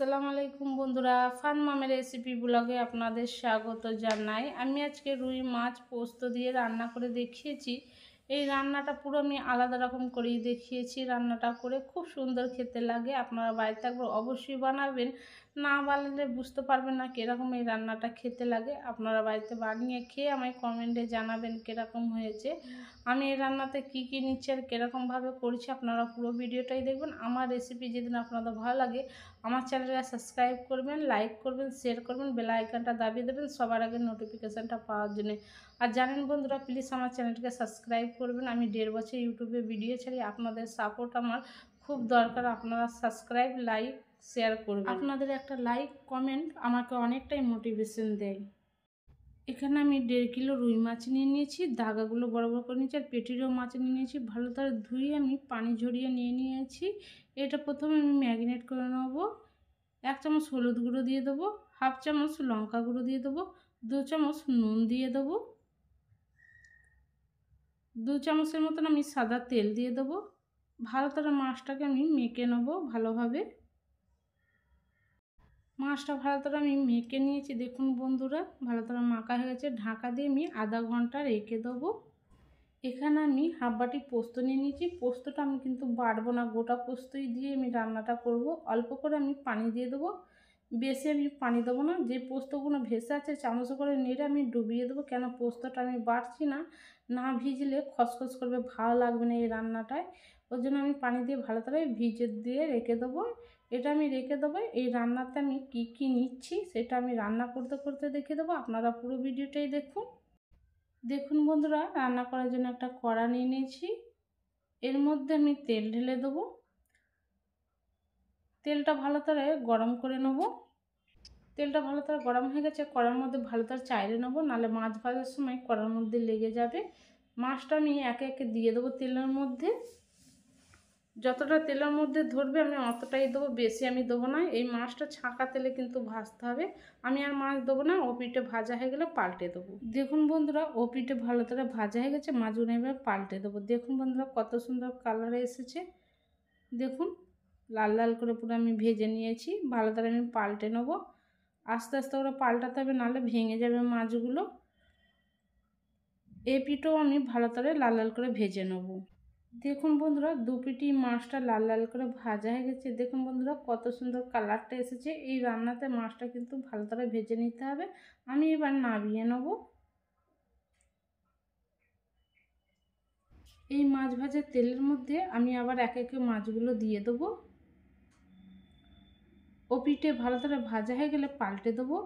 আসসালামু আলাইকুম বন্ধুরা ফান মামের রেসিপি ব্লগে আপনাদের স্বাগত জানাই আমি আজকে রুই মাছ পোস্ত দিয়ে রান্না করে দেখিয়েছি এই রান্নাটা পুরো আমি আলাদা রকম করেই দেখিয়েছি রান্নাটা করে খুব সুন্দর খেতে লাগে আপনারা বাড়িতে একবার অবশ্যই বানাবেন না বানালে বুঝতে পারবেন না কীরকম এই রান্নাটা খেতে লাগে আপনারা বাড়িতে বানিয়ে খেয়ে আমায় কমেন্টে জানাবেন কীরকম হয়েছে আমি এই রান্নাতে কী কী নিচ্ছি আর কীরকমভাবে করছি আপনারা পুরো ভিডিওটাই দেখবেন আমার রেসিপি যেদিন আপনাদের ভালো লাগে আমার চ্যানেলটা সাবস্ক্রাইব করবেন লাইক করবেন শেয়ার করবেন বেলা আইকনটা দাবিয়ে দেবেন সবার আগে নোটিফিকেশানটা পাওয়ার জন্য আর জানেন বন্ধুরা প্লিজ আমার চ্যানেলটাকে সাবস্ক্রাইব করবেন আমি দেড় বছর ইউটিউবে ভিডিও ছাড়ি আপনাদের সাপোর্ট আমার খুব দরকার আপনারা সাবস্ক্রাইব লাইক শেয়ার করবেন আপনাদের একটা লাইক কমেন্ট আমাকে অনেকটাই মোটিভেশন দেয় এখানে আমি দেড় কিলো রুই মাছ নিয়ে নিয়েছি দাগাগুলো বড় বড় করে নিয়েছি আর পেটিরও মাছ নিয়ে নিয়েছি ভালো করে ধুয়ে আমি পানি ঝরিয়ে নিয়ে নিয়েছি এটা প্রথমে আমি ম্যাগিনেট করে নেবো এক চামচ হলুদ গুঁড়ো দিয়ে দেবো হাফ চামচ লঙ্কা গুঁড়ো দিয়ে দেবো দু চামচ নুন দিয়ে দেবো দু চামচের মতন আমি সাদা তেল দিয়ে দেবো ভালো করে মাছটাকে আমি মেখে নেব ভালোভাবে মাছটা ভালো করে আমি মেখে নিয়েছি দেখুন বন্ধুরা ভালো করে মাখা হয়ে গেছে ঢাকা দিয়ে আমি আধা ঘন্টা রেখে দেবো এখানে আমি হাফ বাটি পোস্ত নিয়ে নিয়েছি পোস্তটা আমি কিন্তু বাড়বো না গোটা পোস্তই দিয়ে আমি রান্নাটা করব অল্প করে আমি পানি দিয়ে দেবো বেশি আমি পানি দেবো না যে পোস্তগুলো ভেসে আছে চামচ করে নেড়ে আমি ডুবিয়ে দেবো কেন পোস্তটা আমি বাড়ছি না না ভিজলে খসখস করবে ভালো লাগবে না এই রান্নাটায় ওর জন্য আমি পানি দিয়ে ভালো করে ভিজে দিয়ে রেখে দেবো এটা আমি রেখে দেবো এই রান্নাতে আমি কি কি নিচ্ছি সেটা আমি রান্না করতে করতে দেখে দেবো আপনারা পুরো ভিডিওটাই দেখুন দেখুন বন্ধুরা রান্না করার জন্য একটা কড়া নিয়ে নিয়েছি এর মধ্যে আমি তেল ঢেলে দেবো তেলটা ভালো করে গরম করে নেবো তেলটা ভালো তার গরম হয়ে গেছে কড়ার মধ্যে ভালো তার চাইলে নেবো নাহলে মাছ ভাজার সময় কড়ার মধ্যে লেগে যাবে মাছটা আমি একে একে দিয়ে দেবো তেলের মধ্যে যতটা তেলের মধ্যে ধরবে আমি অতটাই দেবো বেশি আমি দেবো না এই মাছটা ছাঁকা তেলে কিন্তু ভাজতে হবে আমি আর মাছ দেবো না ও পিঠে ভাজা হয়ে গেলে পাল্টে দেবো দেখুন বন্ধুরা ও পিঠে ভালো করে ভাজা হয়ে গেছে মাছগুলো এবার পাল্টে দেবো দেখুন বন্ধুরা কত সুন্দর কালার এসেছে দেখুন লাল লাল করে পুরো আমি ভেজে নিয়েছি ভালো করে আমি পাল্টে নেবো আস্তে আস্তে ওরা পাল্টাতে হবে নাহলে ভেঙে যাবে মাছগুলো এ পিঠও আমি ভালো করে লাল লাল করে ভেজে নেব দেখুন বন্ধুরা দু পিটি মাছটা লাল লাল করে ভাজা হয়ে গেছে দেখুন বন্ধুরা কত সুন্দর কালারটা এসেছে এই রান্নাতে মাছটা কিন্তু ভালো করে ভেজে নিতে হবে আমি এবার নামিয়ে নেব এই মাছ ভাজার তেলের মধ্যে আমি আবার এক একে মাছগুলো দিয়ে দেবো ও পিঠে ভালো করে ভাজা হয়ে গেলে পাল্টে দেবো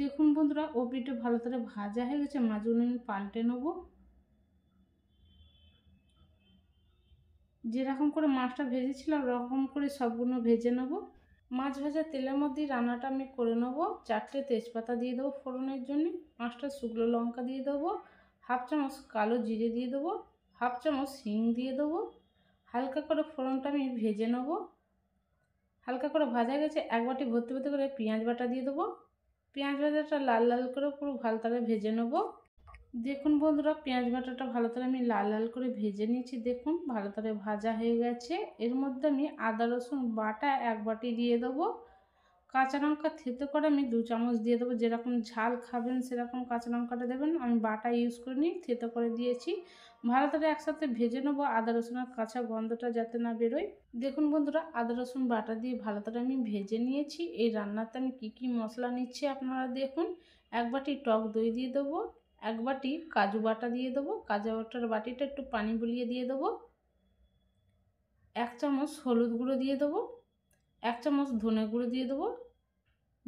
দেখুন বন্ধুরা ও পিঠে ভালো করে ভাজা হয়ে গেছে মাছগুলো আমি পাল্টে নেবো যেরকম করে মাছটা ভেজেছিলাম ওরকম করে সবগুলো ভেজে নেব মাছ ভাজা তেলের মধ্যে রান্নাটা আমি করে নেব চারটে তেজপাতা দিয়ে দেবো ফোড়নের জন্য পাঁচটা শুকনো লঙ্কা দিয়ে দেবো হাফ চামচ কালো জিরে দিয়ে দেবো হাফ চামচ হিং দিয়ে দেবো হালকা করে ফোড়নটা আমি ভেজে নেবো হালকা করে ভাজা গেছে এক বাটি ভর্তি ভর্তি করে পেঁয়াজ বাটা দিয়ে দেবো পেঁয়াজ বাটাটা লাল লাল করে পুরো ভালো করে ভেজে নেবো দেখুন বন্ধুরা পেঁয়াজ বাটাটা ভালো করে আমি লাল লাল করে ভেজে নিয়েছি দেখুন ভালো করে ভাজা হয়ে গেছে এর মধ্যে আমি আদা রসুন বাটা এক বাটি দিয়ে দেবো কাঁচা লঙ্কা থেতো করে আমি দু চামচ দিয়ে দেবো যেরকম ঝাল খাবেন সেরকম কাঁচা লঙ্কাটা দেবেন আমি বাটা ইউজ করে নিই থেতো করে দিয়েছি ভালো করে একসাথে ভেজে নেবো আদা রসুনের কাঁচা গন্ধটা যাতে না বেরোয় দেখুন বন্ধুরা আদা রসুন বাটা দিয়ে ভালো করে আমি ভেজে নিয়েছি এই রান্নাতে আমি কী কী মশলা নিচ্ছি আপনারা দেখুন এক বাটি টক দই দিয়ে দেবো এক বাটি কাজু বাটা দিয়ে দেবো কাজু বাটার বাটিটা একটু পানি বুলিয়ে দিয়ে দেবো এক চামচ হলুদ গুঁড়ো দিয়ে দেবো এক চামচ ধনে গুঁড়ো দিয়ে দেবো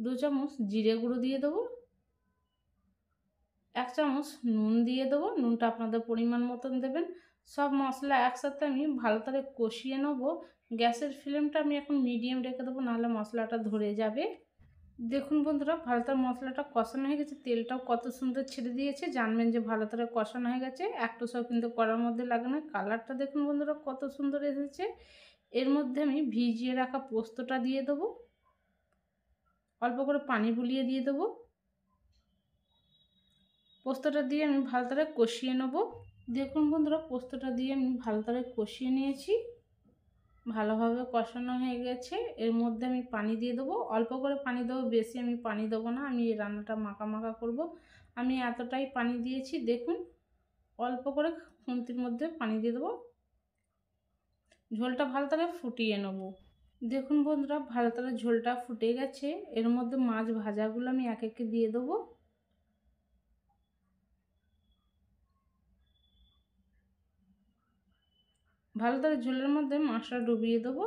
দু চামচ জিরে গুঁড়ো দিয়ে দেবো এক চামচ নুন দিয়ে দেবো নুনটা আপনাদের পরিমাণ মতন দেবেন সব মশলা একসাথে আমি ভালো করে কষিয়ে নেব গ্যাসের ফ্লেমটা আমি এখন মিডিয়াম রেখে দেবো নাহলে মশলাটা ধরে যাবে দেখুন বন্ধুরা ভালো তার মশলাটা কষানো হয়ে গেছে তেলটাও কত সুন্দর ছেড়ে দিয়েছে জানবেন যে ভালো করে কষানো হয়ে গেছে একটু সব কিন্তু করার মধ্যে লাগে না কালারটা দেখুন বন্ধুরা কত সুন্দর এসেছে এর মধ্যে আমি ভিজিয়ে রাখা পোস্তটা দিয়ে দেবো অল্প করে পানি বুলিয়ে দিয়ে দেবো পোস্তটা দিয়ে আমি ভালো তারা কষিয়ে নেব দেখুন বন্ধুরা পোস্তটা দিয়ে আমি ভালো তারা কষিয়ে নিয়েছি ভালোভাবে কষানো হয়ে গেছে এর মধ্যে আমি পানি দিয়ে দেবো অল্প করে পানি দেবো বেশি আমি পানি দেবো না আমি এই রান্নাটা মাখা মাখা করব আমি এতটাই পানি দিয়েছি দেখুন অল্প করে খুন্তির মধ্যে পানি দিয়ে দেবো ঝোলটা ভালো তারা ফুটিয়ে নেবো দেখুন বন্ধুরা ভালো তারা ঝোলটা ফুটে গেছে এর মধ্যে মাছ ভাজাগুলো আমি এক একে দিয়ে দেবো ভালো তারা ঝোলের মধ্যে মাছটা ডুবিয়ে দেবো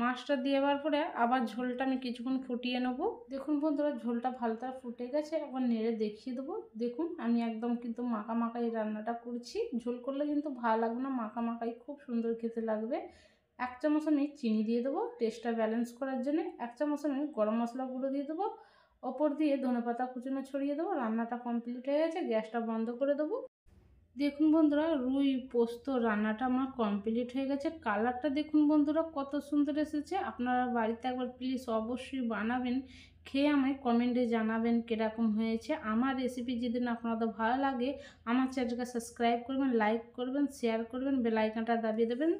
মাছটা দেওয়ার পরে আবার ঝোলটা আমি কিছুক্ষণ ফুটিয়ে নেবো দেখুন বন্ধুরা ঝোলটা ভালো তারা ফুটে গেছে আবার নেড়ে দেখিয়ে দেবো দেখুন আমি একদম কিন্তু মাখা মাখাই রান্নাটা করছি ঝোল করলে কিন্তু ভালো লাগবে না মাখা মাখাই খুব সুন্দর খেতে লাগবে এক চামচ আমি চিনি দিয়ে দেবো টেস্টটা ব্যালেন্স করার জন্য এক চামচ আমি গরম মশলা গুঁড়ো দিয়ে দেবো ওপর দিয়ে ধনে পাতা কুচুনো ছড়িয়ে দেবো রান্নাটা কমপ্লিট হয়ে গেছে গ্যাসটা বন্ধ করে দেবো দেখুন বন্ধুরা রুই পোস্ত রান্নাটা আমার কমপ্লিট হয়ে গেছে কালারটা দেখুন বন্ধুরা কত সুন্দর এসেছে আপনারা বাড়িতে একবার প্লিজ অবশ্যই বানাবেন খেয়ে আমায় কমেন্টে জানাবেন কীরকম হয়েছে আমার রেসিপি যদি আপনাদের ভালো লাগে আমার চ্যানেলকে সাবস্ক্রাইব করবেন লাইক করবেন শেয়ার করবেন বেলাইকানটা দাবিয়ে দেবেন